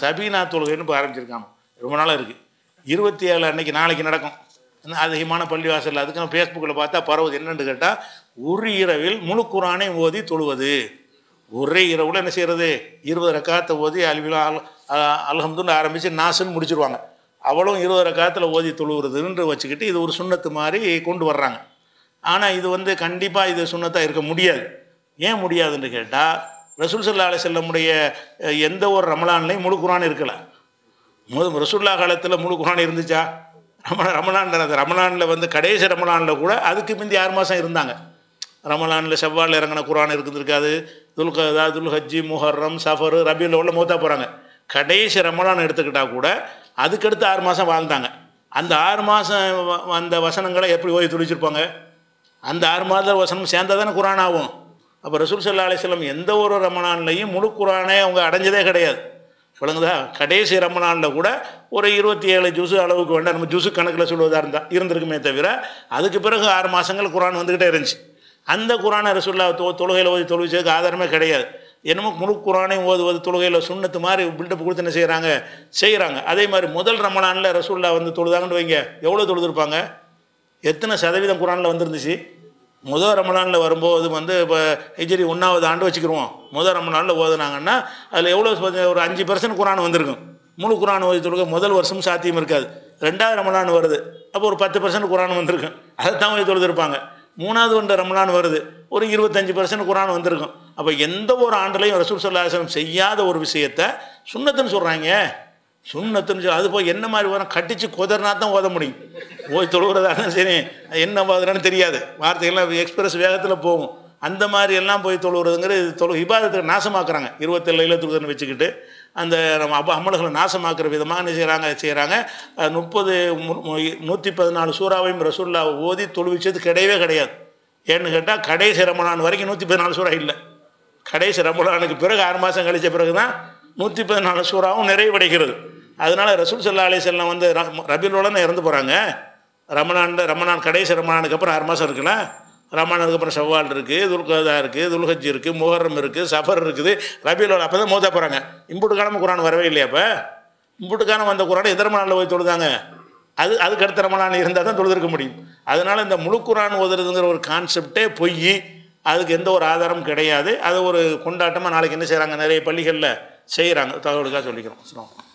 சபீனா தொழுகைன்னு இப்போ ஆரம்பிச்சிருக்காங்க ரொம்ப நாளாக இருக்குது இருபத்தி ஏழு அன்னைக்கு நாளைக்கு நடக்கும் அதிகமான பள்ளி பள்ளிவாசல் அதுக்கு ஃபேஸ்புக்கில் பார்த்தா பரவது என்னென்னு கேட்டால் ஒரு இரவில் முழு குரானை ஓதி தொழுவது ஒரே இரவில் என்ன செய்கிறது இருபது ரக்காத்தை ஓதி அழிவில் அல் அலகம்துன்னு ஆரம்பித்து நாசுன்னு முடிச்சிருவாங்க அவளும் இருபது ரக்காத்தில் ஓதி தொழுவுறதுன்ற வச்சுக்கிட்டு இது ஒரு சுண்ணத்து மாதிரி கொண்டு வர்றாங்க ஆனால் இது வந்து கண்டிப்பாக இது சுண்ணத்தாக இருக்க முடியாது ஏன் முடியாதுன்னு கேட்டால் ரசூல் சல்லா அலி செல்லமுடைய எந்த ஒரு ரமலான்லையும் முழு குரான் இருக்கலை முதல் ரசூல்லா காலத்தில் முழு குரான் இருந்துச்சா ரம ரமலான் அந்த ரமலானில் வந்து கடைசி ரமலானில் கூட அதுக்கு முந்தி ஆறு மாதம் இருந்தாங்க ரமலானில் செவ்வாலில் இறங்கின குரான் இருந்திருக்காது துல் ஹஜ்ஜி முஹர்ரம் சஃபர் ரபியில் உள்ள மூத்தா போகிறாங்க கடைசி ரமலான் எடுத்துக்கிட்டால் கூட அதுக்கடுத்து ஆறு மாதம் வாழ்ந்தாங்க அந்த ஆறு மாதம் அந்த வசனங்களை எப்படி ஓய் துடிச்சிருப்பாங்க அந்த ஆறு மாத வசனம் சேர்ந்தால் தானே குரான் ஆகும் அப்போ ரசூல் சல்லா அலிஸ்லம் எந்த ஒரு ரமணான்லையும் முழு குரானே அவங்க அடைஞ்சதே கிடையாது விளங்குதா கடைசி ரமணானில் கூட ஒரு இருபத்தி ஏழு ஜூஸு அளவுக்கு வேண்டாம் நம்ம ஜூஸு கணக்கில் சொல்வதாக இருந்தால் இருந்திருக்குமே தவிர அதுக்கு பிறகு ஆறு மாதங்கள் குரான் வந்துக்கிட்டே இருந்துச்சு அந்த குரானை ரசூல்லா தோ தொழுகையில் ஓதி தொழுவிச்சதுக்கு ஆதாரமே கிடையாது என்னமோ முழு குரானையும் ஓதுவது தொழுகையில் சுண்ணத்து மாதிரி பில்டப் கொடுத்து என்ன செய்கிறாங்க செய்கிறாங்க அதே மாதிரி முதல் ரமணானில் ரசூல்லா வந்து தொழுதாங்கன்னு வைங்க எவ்வளோ தொழுதுருப்பாங்க எத்தனை சதவீதம் குரானில் வந்துருந்துச்சு முதல் ரமலானில் வரும்போது வந்து இப்போ ஹிஜ்ரி ஒன்றாவது ஆண்டு வச்சுக்கிருவோம் முதல் நாளில் ஓதுனாங்கன்னா அதில் எவ்வளோ ஒரு அஞ்சு பர்சன்ட் குரான் வந்திருக்கும் முழு குரான் தொழுக முதல் வருஷம் சாத்தியம் இருக்காது ரெண்டாவது ரமலான் வருது அப்போ ஒரு பத்து பர்சன்ட் குரான் வந்திருக்கும் அதை தான் ஓதி இருப்பாங்க மூணாவது ஒன்று ரமலான் வருது ஒரு இருபத்தஞ்சி பர்சன்ட் குரான் வந்திருக்கும் அப்போ எந்த ஒரு ஆண்டுலையும் ரசூல் சொல்லாசனம் செய்யாத ஒரு விஷயத்தை சுண்ணத்துன்னு சொல்கிறாங்க சுண்ணத்துன்னு சொல்லி அது போய் என்ன மாதிரி வரும் கட்டிச்சு குதறினா தான் ஓத முடியும் தொழுகிறதா தொழுகிறதான சரி என்ன ஓதுறான்னு தெரியாது வார்த்தைகள்லாம் எக்ஸ்பிரஸ் வேகத்தில் போகும் அந்த மாதிரி எல்லாம் போய் தொழுகிறதுங்கிறது தொழு இபாதத்துக்கு நாசமாக்குறாங்க இருபத்தேழு இலத்துக்குதன்னு வச்சுக்கிட்டு அந்த நம்ம அப்போ அமல்களை நாசமாக்குற விதமாக என்ன செய்கிறாங்க செய்கிறாங்க முப்பது நூற்றி பதினாலு சூறாவையும் ரசூல்லா ஓதி தொழுவிச்சது கிடையவே கிடையாது ஏன்னு கேட்டால் கடைசி ரமணான் வரைக்கும் நூற்றி பதினாலு சூறா இல்லை கடைசி ரமணானுக்கு பிறகு ஆறு மாதம் கழித்த பிறகு தான் நூற்றி பதினாலு சூறாவும் நிறைவடைகிறது அதனால் ரசூல் சல்லா அலி செல்லம் வந்து ரபிலோலன்னு இறந்து போகிறாங்க ரமணான் ரமணான் கடைசி ரமணானுக்கு அப்புறம் ஆறு மாதம் இருக்குல்ல ரமணானுக்கு அப்புறம் செவ்வால் இருக்குது துல்கதா இருக்குது துல்கஜி இருக்குது முஹர்ரம் இருக்குது சஃபர் இருக்குது ரபிலோல் அப்போ தான் மோதா போகிறாங்க இம்புட்டு குரான் வரவே இல்லையா அப்போ இம்புட்டு காலம் வந்த குரான் எதிர மணாலில் போய் தொழுதாங்க அது அதுக்கு அடுத்த ரமணான் இருந்தால் தான் தொழுதிருக்க முடியும் அதனால் இந்த முழு குரான் ஓதுறதுங்கிற ஒரு கான்செப்டே பொய் அதுக்கு எந்த ஒரு ஆதாரமும் கிடையாது அது ஒரு கொண்டாட்டமாக நாளைக்கு என்ன செய்கிறாங்க நிறைய பள்ளிகளில் செய்கிறாங்க தகவலுக்காக சொல்லிக்கிறோம்